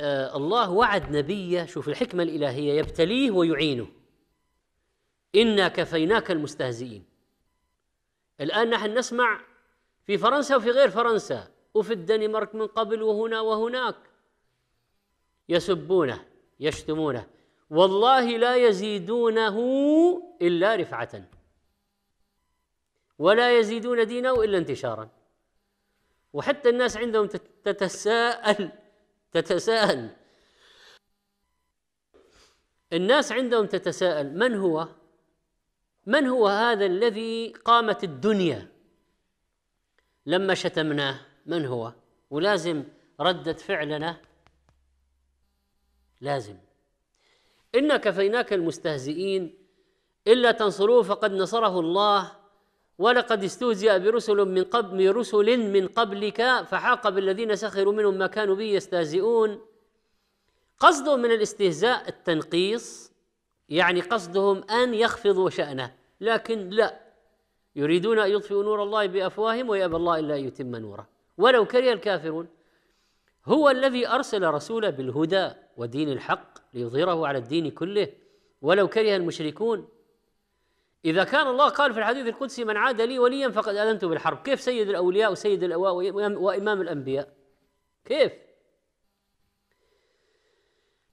آه، الله وعد نبيه شوف الحكمة الإلهية يبتليه ويعينه إنا كفيناك المستهزئين الآن نحن نسمع في فرنسا وفي غير فرنسا وفي الدنمارك من قبل وهنا وهناك يسبونه يشتمونه والله لا يزيدونه إلا رفعة ولا يزيدون دينه إلا انتشارا وحتى الناس عندهم تتساءل تتساءل الناس عندهم تتساءل من هو من هو هذا الذي قامت الدنيا لما شتمناه من هو ولازم ردة فعلنا لازم إنا كفيناك المستهزئين إلا تنصروه فقد نصره الله ولقد استهزئ برسل من قبل برسل من قبلك فحاق بالذين سخروا منهم ما كانوا به يستهزئون قصده من الاستهزاء التنقيص يعني قصدهم ان يخفضوا شانه لكن لا يريدون ان يطفئوا نور الله بافواههم ويابى الله الا ان يتم نوره ولو كره الكافرون هو الذي ارسل رسوله بالهدى ودين الحق ليظهره على الدين كله ولو كره المشركون إذا كان الله قال في الحديث القدسي من عاد لي وليا فقد أذنت بالحرب كيف سيد الأولياء وسيد الأواء وإمام الأنبياء كيف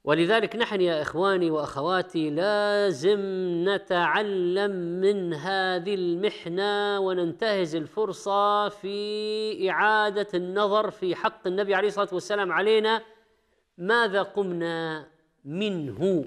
ولذلك نحن يا إخواني وأخواتي لازم نتعلم من هذه المحنة وننتهز الفرصة في إعادة النظر في حق النبي عليه الصلاة والسلام علينا ماذا قمنا منه